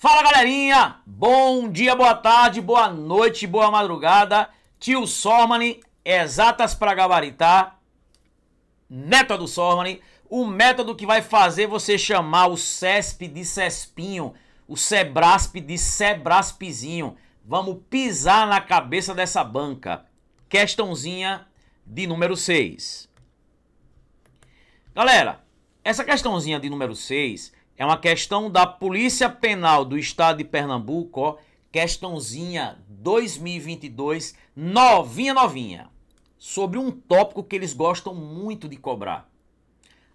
Fala galerinha, bom dia, boa tarde, boa noite, boa madrugada. Tio Sormani, exatas para gabaritar. Método Sormani, o método que vai fazer você chamar o CESP de CESPinho, o SEBRASP de SEBRASPzinho. Vamos pisar na cabeça dessa banca. Questãozinha de número 6. Galera, essa questãozinha de número 6 é uma questão da Polícia Penal do Estado de Pernambuco, ó, questãozinha 2022, novinha, novinha, sobre um tópico que eles gostam muito de cobrar: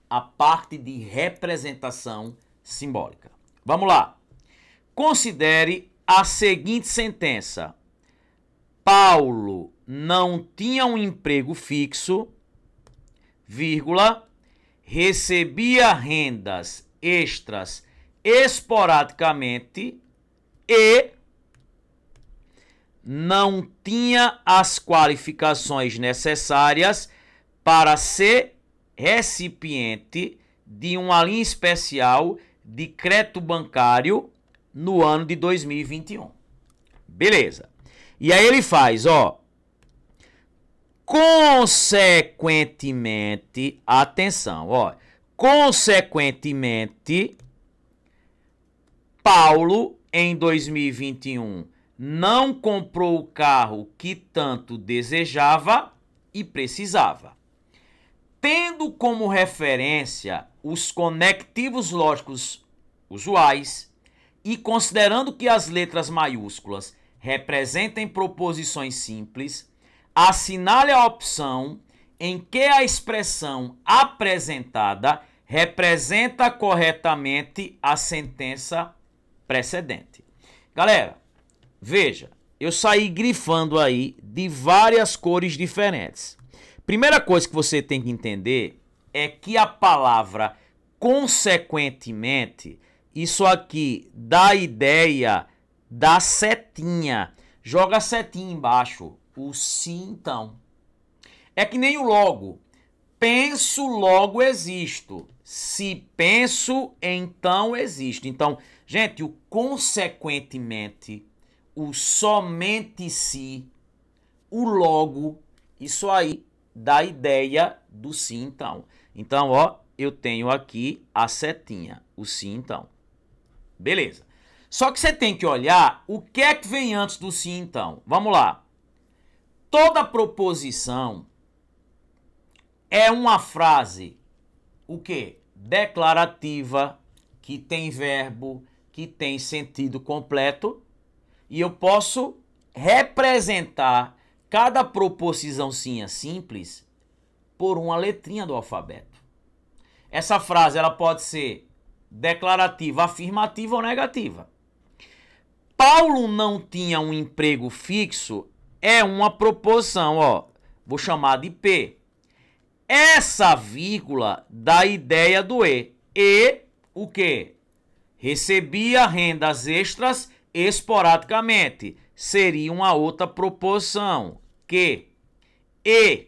a parte de representação simbólica. Vamos lá. Considere a seguinte sentença: Paulo não tinha um emprego fixo, vírgula, recebia rendas extras esporadicamente e não tinha as qualificações necessárias para ser recipiente de uma linha especial de crédito bancário no ano de 2021. Beleza. E aí ele faz, ó. Consequentemente, atenção, ó. Consequentemente, Paulo, em 2021, não comprou o carro que tanto desejava e precisava. Tendo como referência os conectivos lógicos usuais e considerando que as letras maiúsculas representem proposições simples, assinale a opção em que a expressão apresentada representa corretamente a sentença precedente. Galera, veja, eu saí grifando aí de várias cores diferentes. Primeira coisa que você tem que entender é que a palavra consequentemente, isso aqui dá a ideia da setinha. Joga a setinha embaixo, o sim, então. É que nem o logo. Penso, logo existo. Se penso, então existo. Então, gente, o consequentemente, o somente se, o logo, isso aí dá a ideia do sim então. Então, ó, eu tenho aqui a setinha, o sim então. Beleza. Só que você tem que olhar o que é que vem antes do sim então. Vamos lá. Toda proposição é uma frase o que? Declarativa, que tem verbo, que tem sentido completo, e eu posso representar cada proposiçãozinha simples por uma letrinha do alfabeto. Essa frase ela pode ser declarativa, afirmativa ou negativa. Paulo não tinha um emprego fixo é uma proposição, ó. Vou chamar de P. Essa vírgula da ideia do E. E o que? Recebia rendas extras esporadicamente. Seria uma outra proposição. Que E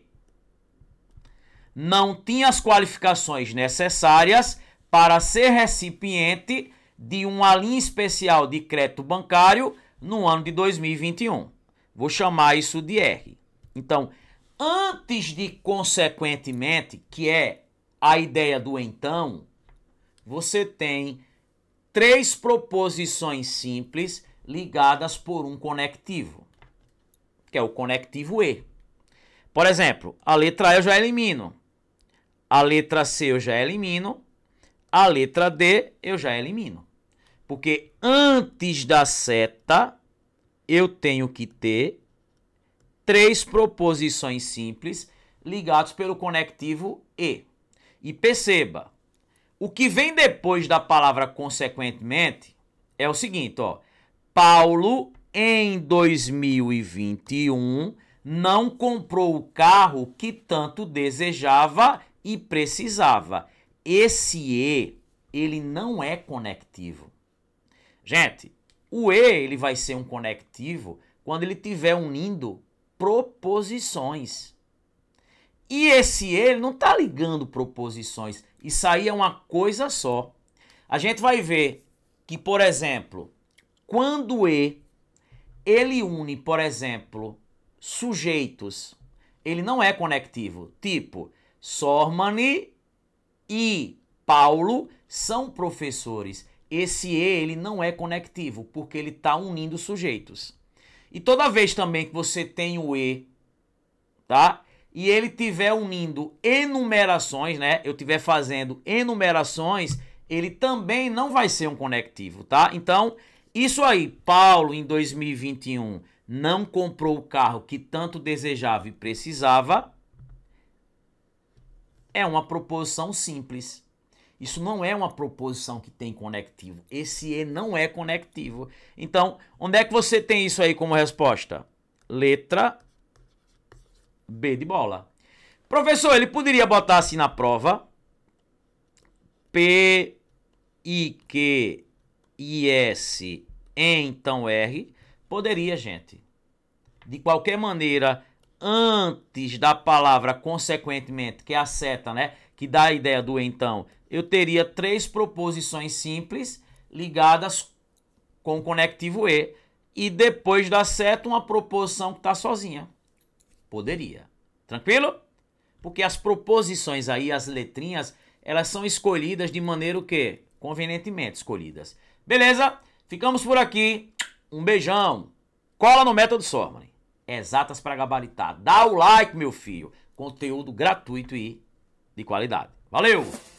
não tinha as qualificações necessárias para ser recipiente de uma linha especial de crédito bancário no ano de 2021. Vou chamar isso de R. Então, Antes de consequentemente, que é a ideia do então, você tem três proposições simples ligadas por um conectivo, que é o conectivo E. Por exemplo, a letra A eu já elimino, a letra C eu já elimino, a letra D eu já elimino. Porque antes da seta eu tenho que ter três proposições simples ligados pelo conectivo e. E perceba, o que vem depois da palavra consequentemente é o seguinte, ó. Paulo em 2021 não comprou o carro que tanto desejava e precisava. Esse e, ele não é conectivo. Gente, o e ele vai ser um conectivo quando ele tiver unindo proposições. E esse ele não está ligando proposições. Isso aí é uma coisa só. A gente vai ver que, por exemplo, quando E ele une, por exemplo, sujeitos, ele não é conectivo. Tipo, Sormani e Paulo são professores. Esse E ele não é conectivo porque ele está unindo sujeitos. E toda vez também que você tem o E, tá? E ele tiver unindo enumerações, né? Eu tiver fazendo enumerações, ele também não vai ser um conectivo, tá? Então, isso aí, Paulo em 2021 não comprou o carro que tanto desejava e precisava, é uma proposição simples. Isso não é uma proposição que tem conectivo. Esse E não é conectivo. Então, onde é que você tem isso aí como resposta? Letra B de bola. Professor, ele poderia botar assim na prova. P, I, Q, I, S, E, então R. Poderia, gente. De qualquer maneira, antes da palavra consequentemente, que é a seta, né? que dá a ideia do então, eu teria três proposições simples ligadas com o conectivo E e depois da seta uma proposição que está sozinha. Poderia. Tranquilo? Porque as proposições aí, as letrinhas, elas são escolhidas de maneira o quê? Convenientemente escolhidas. Beleza? Ficamos por aqui. Um beijão. Cola no método Sorman. Exatas para gabaritar. Dá o like, meu filho. Conteúdo gratuito e de qualidade. Valeu!